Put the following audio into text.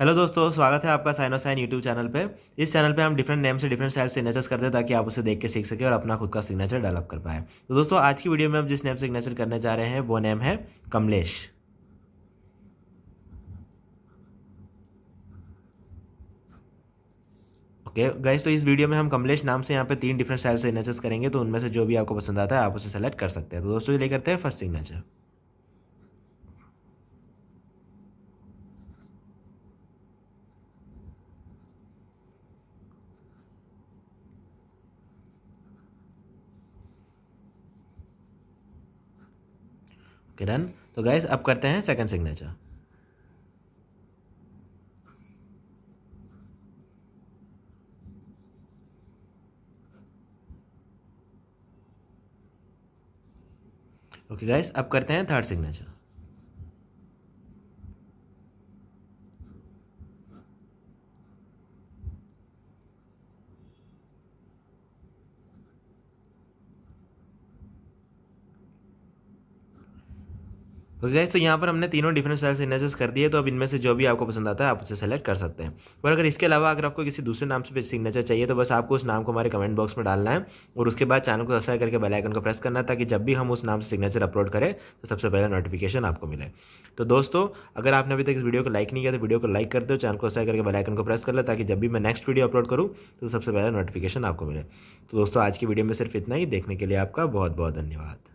hello दोस्तों स्वागत है आपका साइनो साइन यूट्यूब चैनल पे इस चैनल पे हम डिफरेंट नेम से डिफरेंट स्टाइल सिग्नेचर्स करते हैं ताकि आप उसे देख के सीख सके और अपना खुद का सिग्नेचर डेवलप कर पाए तो दोस्तों आज की वीडियो में हम जिस नेम सिग्नेचर करने जा रहे हैं वो नेम है कमलेश ओके गाइस तो इस वीडियो में हम कमलेश नाम से यहाँ पे तीन डिफरेंट स्टाइल सिग्नेचर्स करेंगे तो उनमें से जो भी आपको पसंद आता है आप उसे सेलेक्ट कर सकते हैं तो दोस्तों ये लेकर हैं फर्स्ट सिग्नेचर ओके डन तो गाइस अब करते हैं सेकंड सिग्नेचर ओके गाइस अब करते हैं थर्ड सिग्नेचर ओके तो गैस तो यहाँ पर हमने तीनों डिफरेंट स्टाइल सिग्नेचर्स कर दिए तो अब इनमें से जो भी आपको पसंद आता है आप उसे सेलेक्ट कर सकते हैं और अगर इसके अलावा अगर आपको किसी दूसरे नाम से भी सिग्नेचर चाहिए तो बस आपको उस नाम को हमारे कमेंट बॉक्स में डालना है और उसके बाद चैनल को सब्सक्राइब करके बेलाइकन को प्रेस करना ताकि जब भी हम उस नाम से सिग्नेचर अपलोड करें तो सबसे पहले नोटिफिकेशन आपको मिले तो दोस्तों अगर आपने अभी तक इस वीडियो को लाइक नहीं किया तो वीडियो को लाइक कर दो चैनल को सब्सक्राइब करके बेलाइकन को प्रेस कर लें ताकि जब भी मैं नेक्स्ट वीडियो अपलोड करूँ तो सबसे पहले नोटिफिकेशन आपको मिले तो दोस्तों आज की वीडियो में सिर्फ इतना ही देखने के लिए आपका बहुत बहुत धन्यवाद